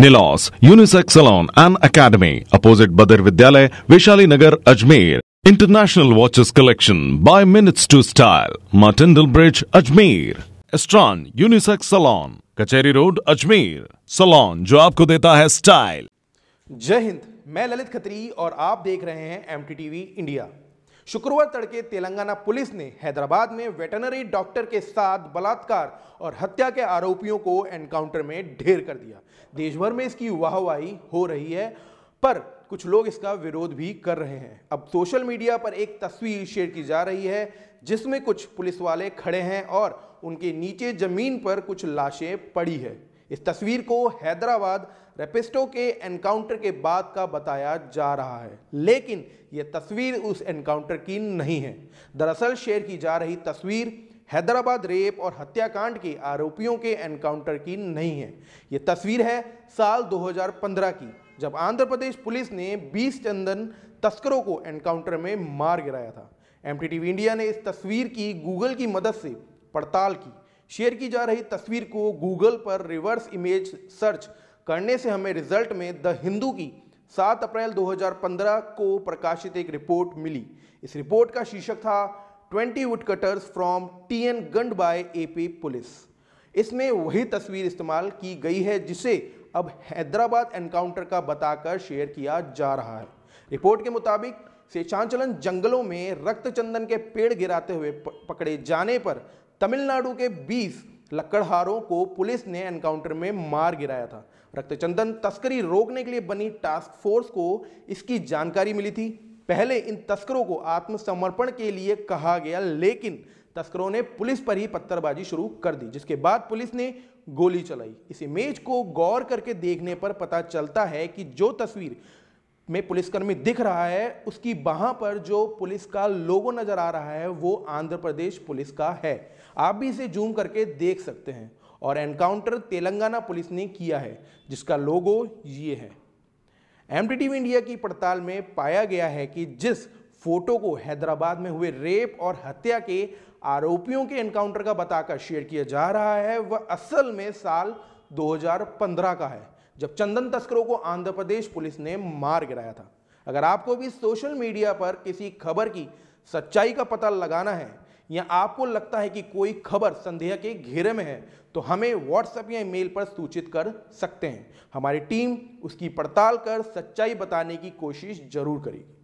निलॉस unisex salon and academy opposite बदर विद्यालय Vaishali Nagar Ajmer international watches collection by minutes to style Martindale bridge Ajmer Astron unisex salon Kacheri road Ajmer salon जो आपको देता है style जय हिंद मैं ललित खत्री और आप देख रहे हैं एम इंडिया शुक्रवार तड़के तेलंगाना पुलिस ने हैदराबाद में वेटनरी डॉक्टर के साथ बलात्कार और हत्या के आरोपियों को एनकाउंटर में ढेर कर दिया देश भर में इसकी वाहवाही हो रही है पर कुछ लोग इसका विरोध भी कर रहे हैं अब सोशल मीडिया पर एक तस्वीर शेयर की जा रही है जिसमें कुछ पुलिस वाले खड़े हैं और उनके नीचे जमीन पर कुछ लाशें पड़ी है इस तस्वीर को हैदराबाद रेपिस्टो के एनकाउंटर के बाद का बताया जा रहा है लेकिन यह तस्वीर उस एनकाउंटर की नहीं है दरअसल शेयर की जा रही तस्वीर हैदराबाद रेप और हत्याकांड के आरोपियों के एनकाउंटर की नहीं है ये तस्वीर है साल 2015 की जब आंध्र प्रदेश पुलिस ने 20 चंदन तस्करों को एनकाउंटर में मार गिराया था एम इंडिया ने इस तस्वीर की गूगल की मदद से पड़ताल की शेयर की जा रही तस्वीर को गूगल पर रिवर्स इमेज सर्च करने से हमें रिजल्ट में द हिंदू की 7 अप्रैल 2015 को प्रकाशित एक रिपोर्ट मिली इस रिपोर्ट का शीर्षक था 20 wood cutters from T N gunned by AP police इसमें वही तस्वीर इस्तेमाल की गई है जिसे अब हैदराबाद एनकाउंटर का बताकर शेयर किया जा रहा है रिपोर्ट के मुताबिक शेषांचलन जंगलों में रक्त चंदन के पेड़ गिराते हुए पकड़े जाने पर तमिलनाडु के 20 लकड़हारों को पुलिस ने एनकाउंटर में मार गिराया था रक्तचंदन तस्करी रोकने के लिए बनी टास्क फोर्स को इसकी जानकारी मिली थी पहले इन तस्करों को आत्मसमर्पण के लिए कहा गया लेकिन तस्करों ने पुलिस पर ही पत्थरबाजी शुरू कर दी जिसके बाद पुलिस ने गोली चलाई इस इमेज को गौर करके देखने पर पता चलता है कि जो तस्वीर में पुलिसकर्मी दिख रहा है उसकी बाहाँ पर जो पुलिस का लोगो नज़र आ रहा है वो आंध्र प्रदेश पुलिस का है आप भी इसे जूम करके देख सकते हैं और एनकाउंटर तेलंगाना पुलिस ने किया है जिसका लोगो ये है एम इंडिया की पड़ताल में पाया गया है कि जिस फोटो को हैदराबाद में हुए रेप और हत्या के आरोपियों के एनकाउंटर का बताकर शेयर किया जा रहा है वह असल में साल 2015 का है जब चंदन तस्करों को आंध्र प्रदेश पुलिस ने मार गिराया था अगर आपको भी सोशल मीडिया पर किसी खबर की सच्चाई का पता लगाना है या आपको लगता है कि कोई खबर संदेह के घेरे में है तो हमें व्हाट्सएप या ईमेल पर सूचित कर सकते हैं हमारी टीम उसकी पड़ताल कर सच्चाई बताने की कोशिश जरूर करेगी